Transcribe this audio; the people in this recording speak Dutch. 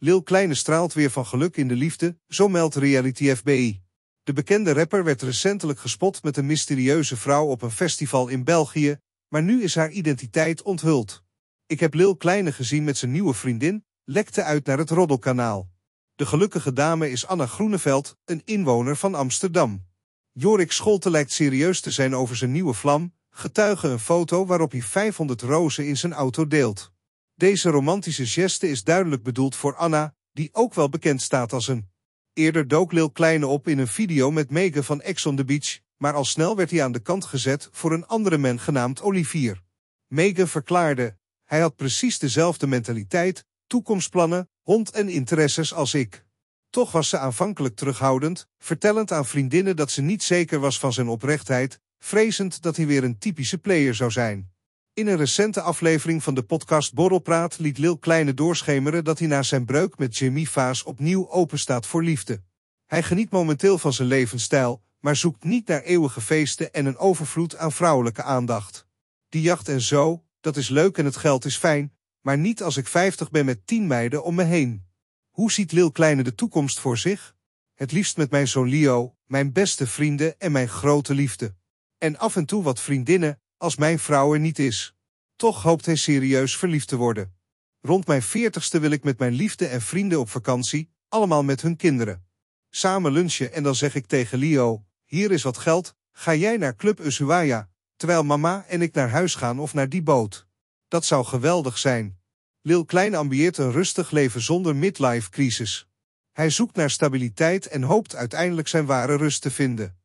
Lil Kleine straalt weer van geluk in de liefde, zo meldt Reality FBI. De bekende rapper werd recentelijk gespot met een mysterieuze vrouw op een festival in België, maar nu is haar identiteit onthuld. Ik heb Lil Kleine gezien met zijn nieuwe vriendin, lekte uit naar het roddelkanaal. De gelukkige dame is Anna Groeneveld, een inwoner van Amsterdam. Jorik Scholte lijkt serieus te zijn over zijn nieuwe vlam, getuige een foto waarop hij 500 rozen in zijn auto deelt. Deze romantische geste is duidelijk bedoeld voor Anna, die ook wel bekend staat als een. Eerder dook Lil Kleine op in een video met Megan van Ex on the Beach, maar al snel werd hij aan de kant gezet voor een andere man genaamd Olivier. Megan verklaarde, hij had precies dezelfde mentaliteit, toekomstplannen, hond en interesses als ik. Toch was ze aanvankelijk terughoudend, vertellend aan vriendinnen dat ze niet zeker was van zijn oprechtheid, vrezend dat hij weer een typische player zou zijn. In een recente aflevering van de podcast Borrelpraat liet Lil Kleine doorschemeren dat hij na zijn breuk met Jimmy Vaas opnieuw openstaat voor liefde. Hij geniet momenteel van zijn levensstijl, maar zoekt niet naar eeuwige feesten en een overvloed aan vrouwelijke aandacht. Die jacht en zo, dat is leuk en het geld is fijn, maar niet als ik 50 ben met 10 meiden om me heen. Hoe ziet Lil Kleine de toekomst voor zich? Het liefst met mijn zoon Leo, mijn beste vrienden en mijn grote liefde. En af en toe wat vriendinnen, als mijn vrouw er niet is. Toch hoopt hij serieus verliefd te worden. Rond mijn veertigste wil ik met mijn liefde en vrienden op vakantie, allemaal met hun kinderen. Samen lunchen en dan zeg ik tegen Leo, hier is wat geld, ga jij naar Club Ushuaia, terwijl mama en ik naar huis gaan of naar die boot. Dat zou geweldig zijn. Lil Klein ambieert een rustig leven zonder midlife-crisis. Hij zoekt naar stabiliteit en hoopt uiteindelijk zijn ware rust te vinden.